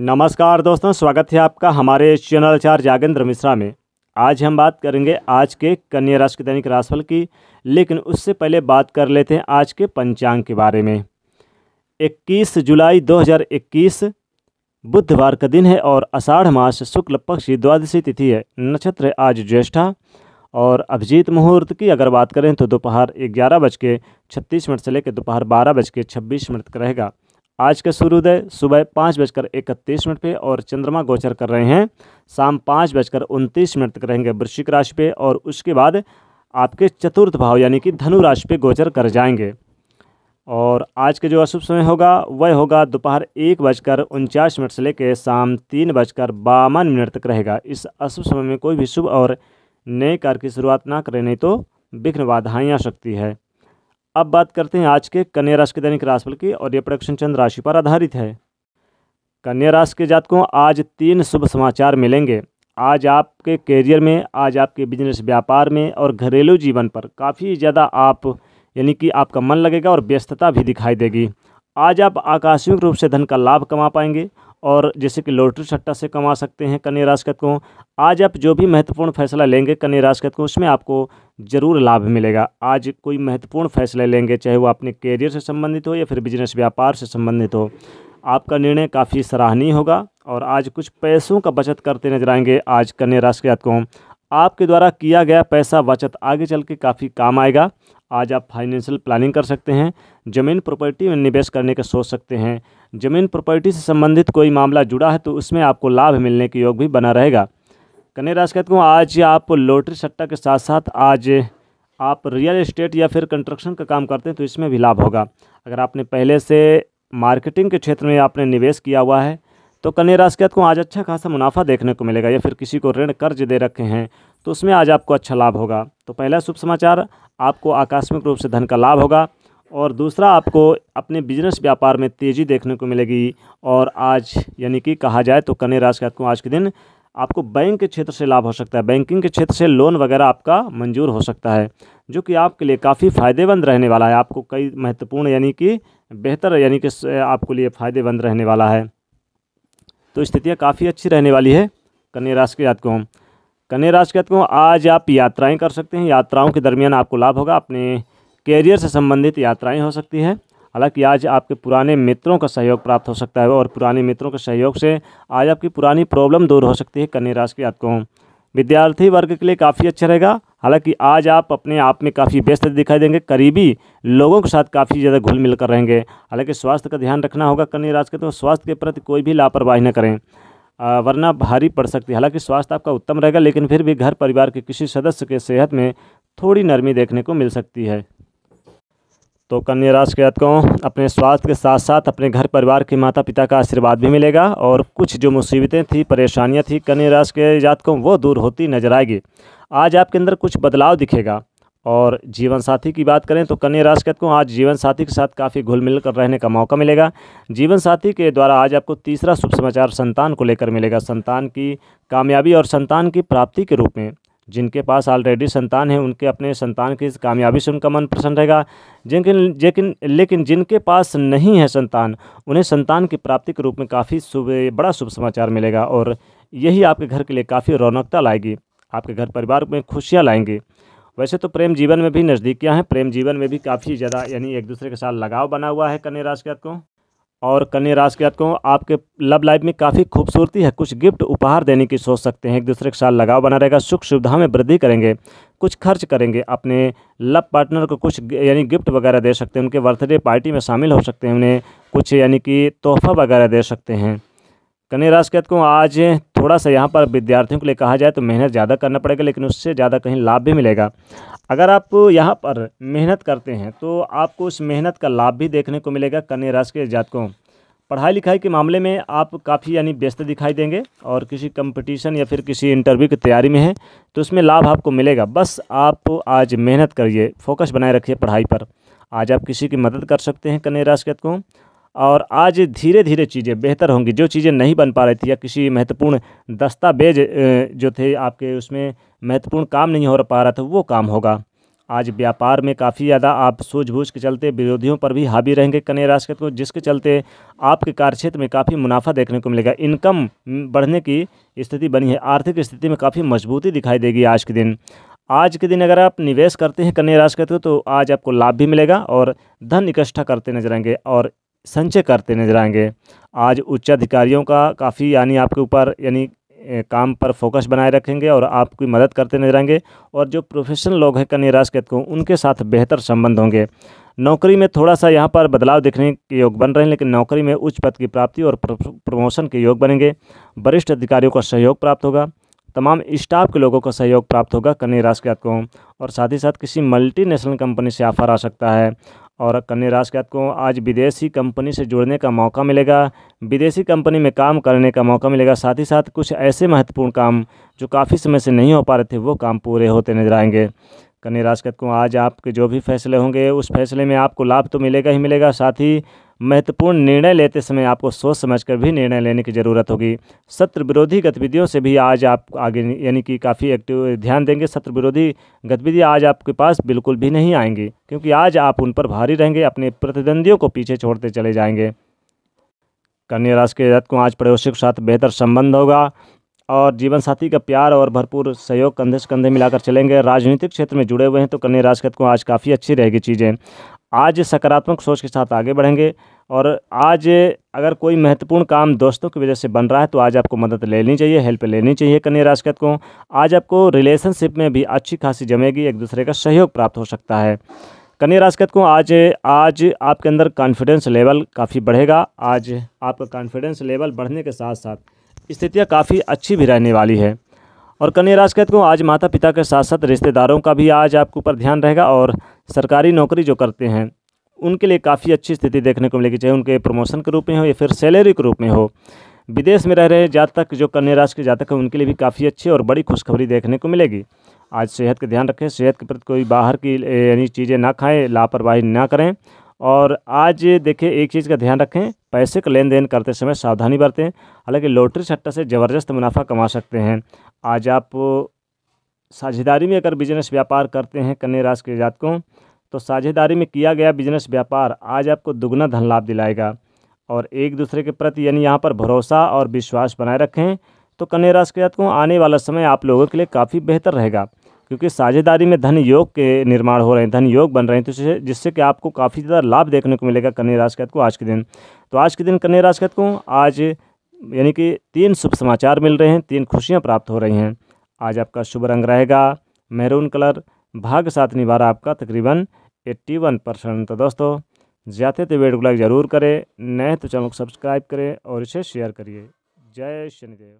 नमस्कार दोस्तों स्वागत है आपका हमारे चैनल चार जागेंद्र मिश्रा में आज हम बात करेंगे आज के कन्या राशि के दैनिक राशिफल की लेकिन उससे पहले बात कर लेते हैं आज के पंचांग के बारे में 21 जुलाई 2021 बुधवार का दिन है और आषाढ़ मास शुक्ल पक्ष द्वादशी तिथि है नक्षत्र आज ज्येष्ठा और अभिजीत मुहूर्त की अगर बात करें तो दोपहर ग्यारह बज के छत्तीस मिनट से लेकर दोपहर बारह बज के छब्बीस मिनट का रहेगा आज का सूर्योदय सुबह पाँच बजकर इकतीस मिनट पे और चंद्रमा गोचर कर रहे हैं शाम पाँच बजकर उनतीस मिनट तक रहेंगे वृश्चिक राशि पे और उसके बाद आपके चतुर्थ भाव यानी कि धनु राशि पे गोचर कर जाएंगे और आज के जो अशुभ समय होगा वह होगा दोपहर एक बजकर उनचास मिनट से लेकर शाम तीन बजकर बावन मिनट तक रहेगा इस अशुभ समय में कोई भी शुभ और नए कार्य की शुरुआत ना करें नहीं तो विघ्न बाधाएँ आ सकती है अब बात करते हैं आज के कन्या राशि के दैनिक राशिफल की और ये प्रोडक्शन चंद्र राशि पर आधारित है कन्या राशि के जातकों आज तीन शुभ समाचार मिलेंगे आज आपके करियर में आज आपके बिजनेस व्यापार में और घरेलू जीवन पर काफ़ी ज़्यादा आप यानी कि आपका मन लगेगा और व्यस्तता भी दिखाई देगी आज आप आकस्मिक रूप से धन का लाभ कमा पाएंगे और जैसे कि लॉटरी सट्टा से कमा सकते हैं कन्या राशि का को तो आज आप जो भी महत्वपूर्ण फैसला लेंगे कन्या राशि का को तो उसमें आपको ज़रूर लाभ मिलेगा आज कोई महत्वपूर्ण फैसले लेंगे चाहे वो अपने कैरियर से संबंधित हो या फिर बिजनेस व्यापार से संबंधित हो आपका निर्णय काफ़ी सराहनीय होगा और आज कुछ पैसों का बचत करते नजर आएंगे आज कन्या राशि के को आपके द्वारा किया गया पैसा बचत आगे चल के काफ़ी काम आएगा आज आप फाइनेंशियल प्लानिंग कर सकते हैं ज़मीन प्रॉपर्टी में निवेश करने का सोच सकते हैं ज़मीन प्रॉपर्टी से संबंधित कोई मामला जुड़ा है तो उसमें आपको लाभ मिलने के योग भी बना रहेगा कन्या राशि कहते हैं आज आप लॉटरी सट्टा के साथ साथ आज आप रियल इस्टेट या फिर कंस्ट्रक्शन का काम करते हैं तो इसमें भी लाभ होगा अगर आपने पहले से मार्केटिंग के क्षेत्र में आपने निवेश किया हुआ है तो कन्या राशि को आज अच्छा खासा मुनाफा देखने को मिलेगा या फिर किसी को ऋण कर्ज दे रखे हैं तो उसमें आज आपको अच्छा लाभ होगा तो पहला शुभ समाचार आपको आकस्मिक रूप से धन का लाभ होगा और दूसरा आपको अपने बिजनेस व्यापार में तेज़ी देखने को मिलेगी और आज यानी कि कहा जाए तो कन्या राशि का आज के दिन आपको बैंक के क्षेत्र से लाभ हो सकता है बैंकिंग के क्षेत्र से लोन वगैरह आपका मंजूर हो सकता है जो कि आपके लिए काफ़ी फ़ायदेमंद रहने वाला है आपको कई महत्वपूर्ण यानी कि बेहतर यानी कि आपके लिए फ़ायदेमंद रहने वाला है तो स्थितियाँ काफ़ी अच्छी रहने वाली है कन्या राशि के को कन्या राशि के को आज आप यात्राएँ कर सकते हैं यात्राओं के दरमियान आपको लाभ होगा अपने कैरियर से संबंधित यात्राएं हो सकती हैं हालांकि आज आपके पुराने मित्रों का सहयोग प्राप्त हो सकता है और पुराने मित्रों के सहयोग से आज आपकी पुरानी प्रॉब्लम दूर हो सकती है कन्या राशि के आपको विद्यार्थी वर्ग के लिए काफ़ी अच्छा रहेगा हालांकि आज आप अपने आप में काफ़ी व्यस्त दिखाई देंगे करीबी लोगों के साथ काफ़ी ज़्यादा घुल मिल कर रहेंगे हालांकि स्वास्थ्य का ध्यान रखना होगा कन्या राशि के तो स्वास्थ्य के प्रति कोई भी लापरवाही न करें वरना भारी पड़ सकती है हालांकि स्वास्थ्य आपका उत्तम रहेगा लेकिन फिर भी घर परिवार के किसी सदस्य के सेहत में थोड़ी नरमी देखने को मिल सकती है तो कन्या राशि के जातकों अपने स्वास्थ्य के साथ साथ अपने घर परिवार के माता पिता का आशीर्वाद भी मिलेगा और कुछ जो मुसीबतें थी परेशानियां थी कन्या राशि के जातकों वो दूर होती नजर आएगी आज आपके अंदर कुछ बदलाव दिखेगा और जीवन साथी की बात करें तो कन्या राशि के जातकों आज जीवन साथी के साथ काफ़ी घुल मिल कर रहने का मौका मिलेगा जीवन साथी के द्वारा आज आपको तीसरा शुभ समाचार संतान को लेकर मिलेगा संतान की कामयाबी और संतान की प्राप्ति के रूप में जिनके पास ऑलरेडी संतान है उनके अपने संतान की कामयाबी से उनका मन प्रसन्न रहेगा जिनके लेकिन लेकिन जिनके पास नहीं है संतान उन्हें संतान की प्राप्ति के रूप में काफ़ी शुभ बड़ा शुभ समाचार मिलेगा और यही आपके घर के लिए काफ़ी रौनकता लाएगी आपके घर परिवार में खुशियाँ लाएंगी वैसे तो प्रेम जीवन में भी नज़दीकियाँ हैं प्रेम जीवन में भी काफ़ी ज़्यादा यानी एक दूसरे के साथ लगाव बना हुआ है कन्या राशि को और कन्या राशि के जातकों आपके लव लाइफ में काफ़ी खूबसूरती है कुछ गिफ्ट उपहार देने की सोच सकते हैं एक दूसरे के साथ लगाव बना रहेगा सुख सुविधा में वृद्धि करेंगे कुछ खर्च करेंगे अपने लव पार्टनर को कुछ यानी गिफ्ट वगैरह दे सकते हैं उनके बर्थडे पार्टी में शामिल हो सकते हैं उन्हें कुछ यानी कि तोहफा वगैरह दे सकते हैं कन्या राशि के जातकों आज थोड़ा सा यहाँ पर विद्यार्थियों के लिए कहा जाए तो मेहनत ज़्यादा करना पड़ेगा लेकिन उससे ज़्यादा कहीं लाभ भी मिलेगा अगर आप यहाँ पर मेहनत करते हैं तो आपको उस मेहनत का लाभ भी देखने को मिलेगा कन्या राशि के जातकों पढ़ाई लिखाई के मामले में आप काफ़ी यानी व्यस्त दिखाई देंगे और किसी कंपटीशन या फिर किसी इंटरव्यू की तैयारी में है तो उसमें लाभ आपको मिलेगा बस आप आज मेहनत करिए फोकस बनाए रखिए पढ़ाई पर आज आप किसी की मदद कर सकते हैं कन्या राशि को और आज धीरे धीरे चीज़ें बेहतर होंगी जो चीज़ें नहीं बन पा रही थी या किसी महत्वपूर्ण दस्तावेज जो थे आपके उसमें महत्वपूर्ण काम नहीं हो पा रहा था वो काम होगा आज व्यापार में काफ़ी ज़्यादा आप सूझबूझ के चलते विरोधियों पर भी हावी रहेंगे कन्या राशि को जिसके चलते आपके कार्यक्षेत्र में काफ़ी मुनाफा देखने को मिलेगा इनकम बढ़ने की स्थिति बनी है आर्थिक स्थिति में काफ़ी मजबूती दिखाई देगी आज के दिन आज के दिन अगर आप निवेश करते हैं कन्या राशि को तो आज आपको लाभ भी मिलेगा और धन इकट्ठा करते नजर आएंगे और संचय करते नजर आएंगे आज उच्च अधिकारियों का काफ़ी यानी आपके ऊपर यानी काम पर फोकस बनाए रखेंगे और आपकी मदद करते नजर आएंगे और जो प्रोफेशनल लोग हैं कन्या राशि के तो उनके साथ बेहतर संबंध होंगे नौकरी में थोड़ा सा यहाँ पर बदलाव देखने के योग बन रहे हैं लेकिन नौकरी में उच्च पद की प्राप्ति और प्रमोशन के योग बनेंगे वरिष्ठ अधिकारियों का सहयोग प्राप्त होगा तमाम स्टाफ के लोगों का सहयोग प्राप्त होगा कन्या राशि के को तो और साथ ही साथ किसी मल्टीनेशनल कंपनी से ऑफर आ सकता है और कन्या के को आज विदेशी कंपनी से जुड़ने का मौका मिलेगा विदेशी कंपनी में काम करने का मौका मिलेगा साथ ही साथ कुछ ऐसे महत्वपूर्ण काम जो काफ़ी समय से नहीं हो पा रहे थे वो काम पूरे होते नजर आएंगे कन्या के को आज आपके जो भी फैसले होंगे उस फैसले में आपको लाभ तो मिलेगा ही मिलेगा साथ ही महत्वपूर्ण निर्णय लेते समय आपको सोच समझकर भी निर्णय लेने की ज़रूरत होगी सत्र विरोधी गतिविधियों से भी आज आप आगे यानी कि काफ़ी एक्टिव ध्यान देंगे सत्र विरोधी गतिविधियाँ आज आपके पास बिल्कुल भी नहीं आएंगी क्योंकि आज आप उन पर भारी रहेंगे अपने प्रतिद्वंदियों को पीछे छोड़ते चले जाएंगे कन्या राशि के रथ को आज पड़ोसी के साथ बेहतर संबंध होगा और जीवन साथी का प्यार और भरपूर सहयोग कंधे से कंधे मिलाकर चलेंगे राजनीतिक क्षेत्र में जुड़े हुए हैं तो कन्या राशि को आज काफ़ी अच्छी रहेगी चीज़ें आज सकारात्मक सोच के साथ आगे बढ़ेंगे और आज अगर कोई महत्वपूर्ण काम दोस्तों की वजह से बन रहा है तो आज आपको मदद लेनी चाहिए हेल्प लेनी चाहिए कन्या राशि को आज आपको रिलेशनशिप में भी अच्छी खासी जमेगी एक दूसरे का सहयोग प्राप्त हो सकता है कन्या राशि को आज आज आपके अंदर कॉन्फिडेंस लेवल काफ़ी बढ़ेगा आज आपका कॉन्फिडेंस लेवल बढ़ने के साथ साथ स्थितियाँ काफ़ी अच्छी भी रहने वाली है और कन्या राशि कहते हो आज माता पिता के साथ साथ रिश्तेदारों का भी आज आपके ऊपर ध्यान रहेगा और सरकारी नौकरी जो करते हैं उनके लिए काफ़ी अच्छी स्थिति देखने को मिलेगी चाहे उनके प्रमोशन के रूप में हो या फिर सैलरी के रूप में हो विदेश में रह रहे जातक जो कन्या राशि के जातक हैं उनके लिए भी काफ़ी अच्छी और बड़ी खुशखबरी देखने को मिलेगी आज सेहत का ध्यान रखें सेहत के प्रति कोई बाहर की यानी चीज़ें ना खाएं लापरवाही ना करें और आज देखिए एक चीज़ का ध्यान रखें पैसे का लेन देन करते समय सावधानी बरतें हालांकि लॉटरी सट्टा से ज़बरदस्त मुनाफा कमा सकते हैं आज आप साझेदारी में अगर बिजनेस व्यापार करते हैं कन्या राशि के जातकों तो साझेदारी में किया गया बिजनेस व्यापार आज आपको दुगना धन लाभ दिलाएगा और एक दूसरे के प्रति यानी यहाँ पर भरोसा और विश्वास बनाए रखें तो कन्या राशि के जातकों आने वाला समय आप लोगों के लिए काफ़ी बेहतर रहेगा क्योंकि साझेदारी में धन योग के निर्माण हो रहे हैं धन योग बन रहे हैं तो जिससे जिससे कि आपको काफ़ी ज़्यादा लाभ देखने को मिलेगा कन्या राशि को आज के दिन तो आज के दिन कन्या राशि को आज यानी कि तीन शुभ समाचार मिल रहे हैं तीन खुशियाँ प्राप्त हो रही हैं आज आपका शुभ रंग रहेगा मैरून कलर भाग्य साथ निभा रहा आपका तकरीबन एट्टी वन परसेंट तो दोस्तों ज़्यादा तो वेड को लाइक ज़रूर करें नए तो चैनल को सब्सक्राइब करें और इसे शेयर करिए जय शनिदेव